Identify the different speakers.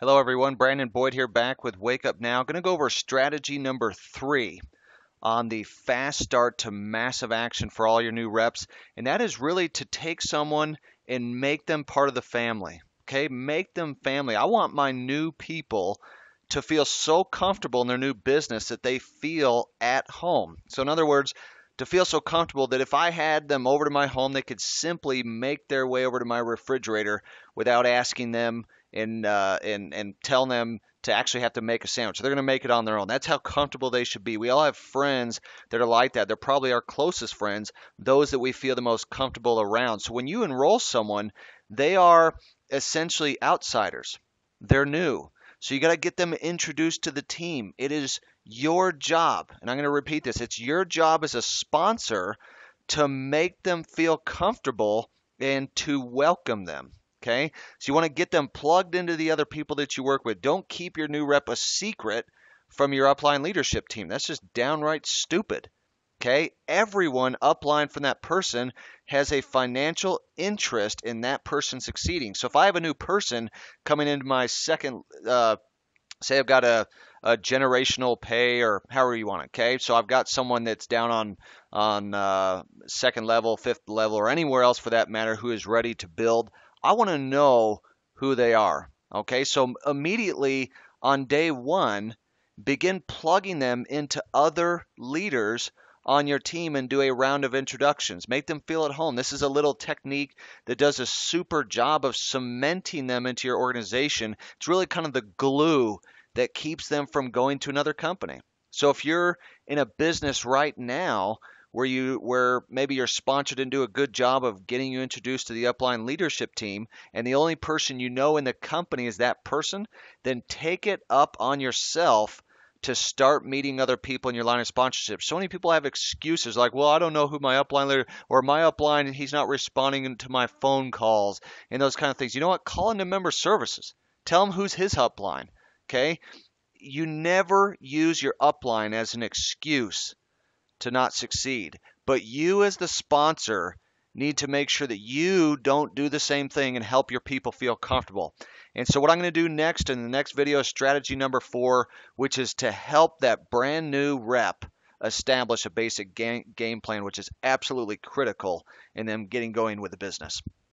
Speaker 1: Hello, everyone. Brandon Boyd here back with Wake Up Now. Going to go over strategy number three on the fast start to massive action for all your new reps, and that is really to take someone and make them part of the family. Okay, make them family. I want my new people to feel so comfortable in their new business that they feel at home. So, in other words, to feel so comfortable that if I had them over to my home, they could simply make their way over to my refrigerator without asking them and uh, and and tell them to actually have to make a sandwich. They're going to make it on their own. That's how comfortable they should be. We all have friends that are like that. They're probably our closest friends, those that we feel the most comfortable around. So when you enroll someone, they are essentially outsiders. They're new. So you got to get them introduced to the team. It is your job, and I'm going to repeat this it's your job as a sponsor to make them feel comfortable and to welcome them. Okay. So you want to get them plugged into the other people that you work with. Don't keep your new rep a secret from your upline leadership team. That's just downright stupid. Okay. Everyone upline from that person has a financial interest in that person succeeding. So if I have a new person coming into my second, uh, say I've got a, a generational pay or however you want it. Okay, so I've got someone that's down on on uh, second level, fifth level, or anywhere else for that matter, who is ready to build I want to know who they are. Okay, so immediately on day one, begin plugging them into other leaders on your team and do a round of introductions. Make them feel at home. This is a little technique that does a super job of cementing them into your organization. It's really kind of the glue that keeps them from going to another company. So if you're in a business right now where you where maybe you're sponsored and do a good job of getting you introduced to the upline leadership team and the only person you know in the company is that person then take it up on yourself to start meeting other people in your line of sponsorship. So many people have excuses like, well, I don't know who my upline leader or my upline, he's not responding to my phone calls and those kind of things. You know what? Call into member services. Tell him who's his upline. Okay. You never use your upline as an excuse to not succeed. But you, as the sponsor, need to make sure that you don't do the same thing and help your people feel comfortable. And so, what I'm going to do next in the next video is strategy number four, which is to help that brand new rep establish a basic game, game plan, which is absolutely critical in them getting going with the business.